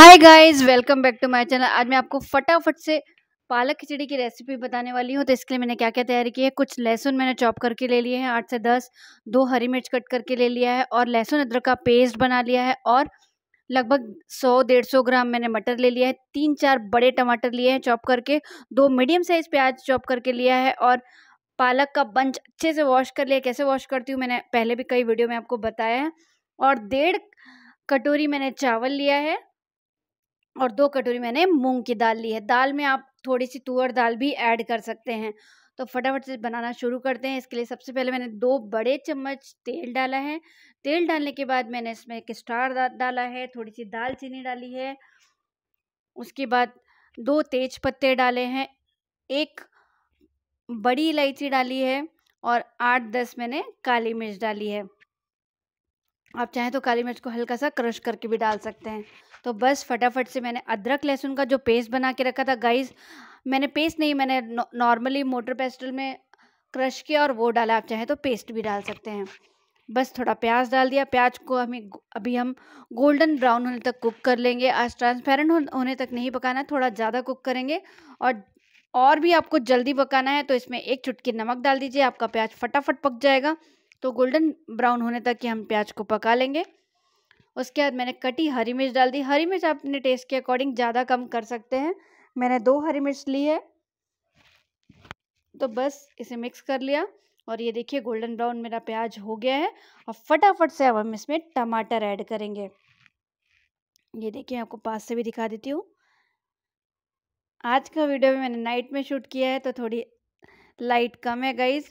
hi guys welcome back to my channel आज मैं आपको फटाफट से पालक खिचड़ी की रेसिपी बताने वाली हूँ तो इसके लिए मैंने क्या क्या तैयारी की है कुछ लहसुन मैंने चॉप करके ले लिए हैं आठ से दस दो हरी मिर्च कट करके ले लिया है और लहसुन अदरक का पेस्ट बना लिया है और लगभग सौ डेढ़ सौ ग्राम मैंने मटर ले लिया है तीन चार बड़े टमाटर लिए हैं चॉप करके दो मीडियम साइज़ प्याज चॉप करके लिया है और पालक का बंच अच्छे से वॉश कर लिया कैसे वॉश करती हूँ मैंने पहले भी कई वीडियो में आपको बताया है और डेढ़ कटोरी मैंने चावल लिया है और दो कटोरी मैंने मूंग की दाल ली है दाल में आप थोड़ी सी तुअर दाल भी ऐड कर सकते हैं तो फटाफट से बनाना शुरू करते हैं इसके लिए सबसे पहले मैंने दो बड़े चम्मच तेल डाला है तेल डालने के बाद मैंने इसमें एक स्टार डाला है थोड़ी सी दालचीनी डाली है उसके बाद दो तेज पत्ते डाले हैं एक बड़ी इलायची डाली है और आठ दस मैंने काली मिर्च डाली है आप चाहें तो काली मिर्च को हल्का सा क्रश करके भी डाल सकते हैं तो बस फटाफट से मैंने अदरक लहसुन का जो पेस्ट बना के रखा था गाइस मैंने पेस्ट नहीं मैंने नॉर्मली मोटर पेस्टल में क्रश किया और वो डाला आप चाहें तो पेस्ट भी डाल सकते हैं बस थोड़ा प्याज डाल दिया प्याज को हमें अभी हम गोल्डन ब्राउन होने तक कुक कर लेंगे आज ट्रांसपेरेंट होने तक नहीं पकाना थोड़ा ज़्यादा कुक करेंगे और और भी आपको जल्दी पकाना है तो इसमें एक चुटकी नमक डाल दीजिए आपका प्याज फटाफट पक जाएगा तो गोल्डन ब्राउन होने तक ही हम प्याज को पका लेंगे उसके बाद मैंने कटी हरी मिर्च डाल दी हरी मिर्च आप अपने टेस्ट के अकॉर्डिंग ज़्यादा कम कर सकते हैं मैंने दो हरी मिर्च ली है तो बस इसे मिक्स कर लिया और ये देखिए गोल्डन ब्राउन मेरा प्याज हो गया है और फटाफट से अब हम इसमें टमाटर ऐड करेंगे ये देखिए आपको पास से भी दिखा देती हूँ आज का वीडियो भी मैंने नाइट में शूट किया है तो थोड़ी लाइट कम है गाइज़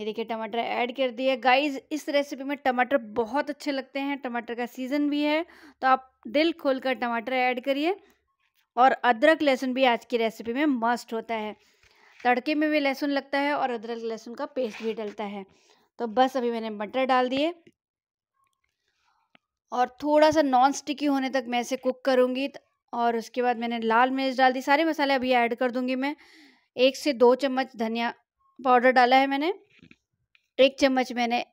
ये देखिए टमाटर ऐड कर दिया गाइस इस रेसिपी में टमाटर बहुत अच्छे लगते हैं टमाटर का सीज़न भी है तो आप दिल खोल कर टमाटर ऐड करिए और अदरक लहसुन भी आज की रेसिपी में मस्ट होता है तड़के में भी लहसुन लगता है और अदरक लहसुन का पेस्ट भी डलता है तो बस अभी मैंने मटर डाल दिए और थोड़ा सा नॉन स्टिकी होने तक मैं इसे कुक करूँगी और उसके बाद मैंने लाल मिर्च डाल दी सारे मसाले अभी ऐड कर दूँगी मैं एक से दो चम्मच धनिया पाउडर डाला है मैंने एक चम्मच मैंने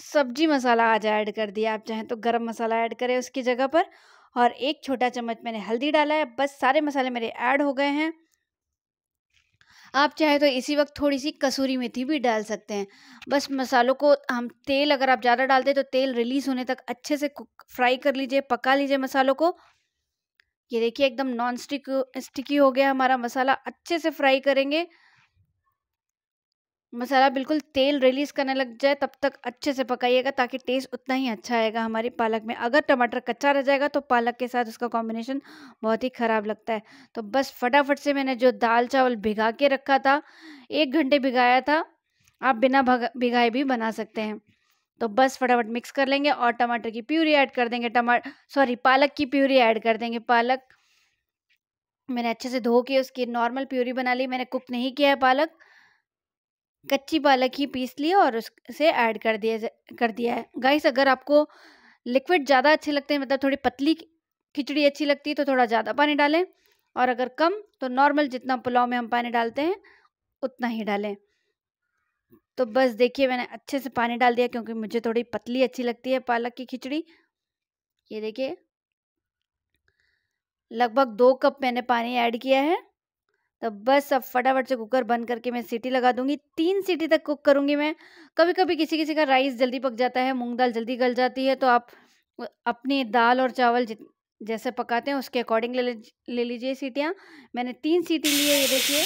सब्जी मसाला आज ऐड कर दिया आप चाहें तो गरम मसाला ऐड करें उसकी जगह पर और एक छोटा चम्मच मैंने हल्दी डाला है बस सारे मसाले मेरे ऐड हो गए हैं आप चाहे तो इसी वक्त थोड़ी सी कसूरी मेथी भी डाल सकते हैं बस मसालों को हम तेल अगर आप ज़्यादा डालते हैं तो तेल रिलीज़ होने तक अच्छे से कुक फ्राई कर लीजिए पका लीजिए मसालों को ये देखिए एकदम नॉन स्टिक स्टिकी हो गया हमारा मसाला अच्छे से फ्राई करेंगे मसाला बिल्कुल तेल रिलीज करने लग जाए तब तक अच्छे से पकाइएगा ताकि टेस्ट उतना ही अच्छा आएगा हमारी पालक में अगर टमाटर कच्चा रह जाएगा तो पालक के साथ उसका कॉम्बिनेशन बहुत ही ख़राब लगता है तो बस फटाफट से मैंने जो दाल चावल भिगा के रखा था एक घंटे भिगाया था आप बिना भिगाए भी बना सकते हैं तो बस फटाफट मिक्स कर लेंगे और टमाटर की प्यूरी ऐड कर देंगे टमाटर सॉरी पालक की प्यूरी ऐड कर देंगे पालक मैंने अच्छे से धो के उसकी नॉर्मल प्यूरी बना ली मैंने कुक नहीं किया है पालक कच्ची पालक ही पीस लिया और उसे ऐड कर दिया कर दिया है गाइस अगर आपको लिक्विड ज़्यादा अच्छे लगते हैं मतलब थोड़ी पतली खिचड़ी अच्छी लगती है तो थोड़ा ज़्यादा पानी डालें और अगर कम तो नॉर्मल जितना पुलाव में हम पानी डालते हैं उतना ही डालें तो बस देखिए मैंने अच्छे से पानी डाल दिया क्योंकि मुझे थोड़ी पतली अच्छी लगती है पालक की खिचड़ी ये देखिए लगभग दो कप मैंने पानी ऐड किया है तो बस अब फटाफट से कुकर बंद करके मैं सीटी लगा दूंगी तीन सीटी तक कुक करूंगी मैं कभी कभी किसी किसी का राइस जल्दी पक जाता है मूंग दाल जल्दी गल जाती है तो आप अपनी दाल और चावल जैसे पकाते हैं उसके अकॉर्डिंग ले ले लीजिए सीटियाँ मैंने तीन सीटी ली है ये देखिए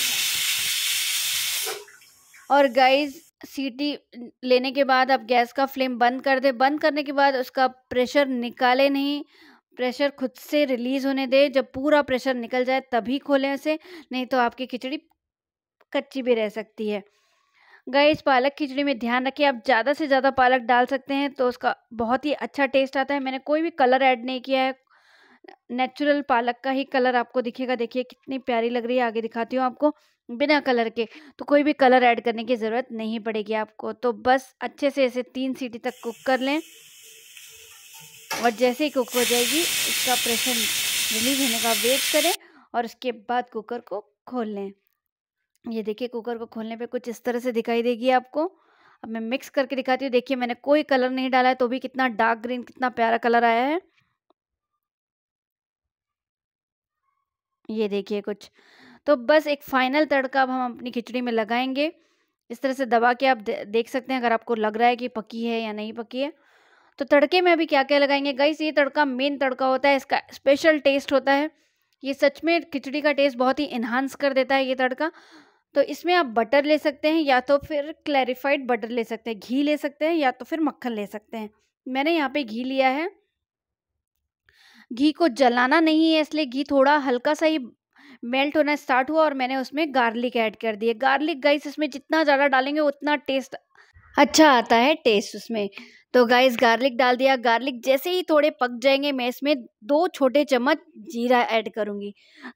और गाइस सीटी लेने के बाद आप गैस का फ्लेम बंद कर दे बंद करने के बाद उसका प्रेशर निकाले नहीं प्रेशर खुद से रिलीज़ होने दें जब पूरा प्रेशर निकल जाए तभी खोलें उसे नहीं तो आपकी खिचड़ी कच्ची भी रह सकती है गए इस पालक खिचड़ी में ध्यान रखिए आप ज़्यादा से ज़्यादा पालक डाल सकते हैं तो उसका बहुत ही अच्छा टेस्ट आता है मैंने कोई भी कलर ऐड नहीं किया है नेचुरल पालक का ही कलर आपको दिखेगा देखिए कितनी प्यारी लग रही है आगे दिखाती हूँ आपको बिना कलर के तो कोई भी कलर ऐड करने की ज़रूरत नहीं पड़ेगी आपको तो बस अच्छे से इसे तीन सीटी तक कुक कर लें और जैसे ही कुक हो जाएगी इसका प्रेशर रिलीज होने का वेट करें और उसके बाद कुकर को खोल लें ये देखिए कुकर को खोलने पे कुछ इस तरह से दिखाई देगी आपको अब मैं मिक्स करके दिखाती हूँ देखिए मैंने कोई कलर नहीं डाला है तो भी कितना डार्क ग्रीन कितना प्यारा कलर आया है ये देखिए कुछ तो बस एक फाइनल तड़का अब हम अपनी खिचड़ी में लगाएंगे इस तरह से दबा के आप देख सकते हैं अगर आपको लग रहा है कि पकी है या नहीं पकी है तो तड़के में अभी क्या क्या लगाएंगे गाइस ये तड़का मेन तड़का होता है इसका स्पेशल टेस्ट होता है ये सच में खिचड़ी का टेस्ट बहुत ही इन्हांस कर देता है ये तड़का तो इसमें आप बटर ले सकते हैं या तो फिर क्लैरिफाइड बटर ले सकते हैं घी ले सकते हैं या तो फिर मक्खन ले सकते हैं मैंने यहाँ पे घी लिया है घी को जलाना नहीं है इसलिए घी थोड़ा हल्का सा ही मेल्ट होना स्टार्ट हुआ और मैंने उसमें गार्लिक ऐड कर दिए गार्लिक गाइस इसमें जितना ज़्यादा डालेंगे उतना टेस्ट अच्छा आता है टेस्ट उसमें तो गाइस गार्लिक डाल दिया गार्लिक जैसे ही थोड़े पक जाएंगे मैं इसमें दो छोटे चम्मच जीरा ऐड करूँगी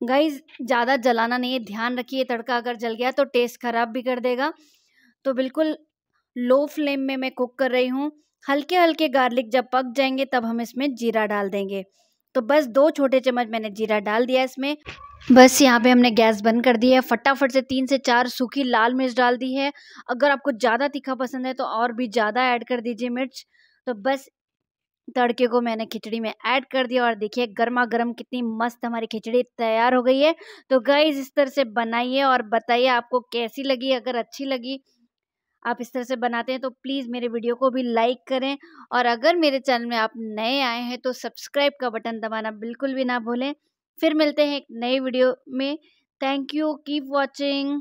गाइस ज़्यादा जलाना नहीं है ध्यान रखिए तड़का अगर जल गया तो टेस्ट ख़राब भी कर देगा तो बिल्कुल लो फ्लेम में मैं कुक कर रही हूँ हल्के हल्के गार्लिक जब पक जाएंगे तब हम इसमें जीरा डाल देंगे तो बस दो छोटे चम्मच मैंने जीरा डाल दिया इसमें बस यहाँ पे हमने गैस बंद कर दी है फटाफट से तीन से चार सूखी लाल मिर्च डाल दी है अगर आपको ज़्यादा तीखा पसंद है तो और भी ज़्यादा ऐड कर दीजिए मिर्च तो बस तड़के को मैंने खिचड़ी में ऐड कर दिया और देखिए गर्मा गर्म कितनी मस्त हमारी खिचड़ी तैयार हो गई है तो गाइज इस तरह से बनाइए और बताइए आपको कैसी लगी अगर अच्छी लगी आप इस तरह से बनाते हैं तो प्लीज़ मेरे वीडियो को भी लाइक करें और अगर मेरे चैनल में आप नए आए हैं तो सब्सक्राइब का बटन दबाना बिल्कुल भी ना भूलें फिर मिलते हैं एक नए वीडियो में थैंक यू कीप वॉचिंग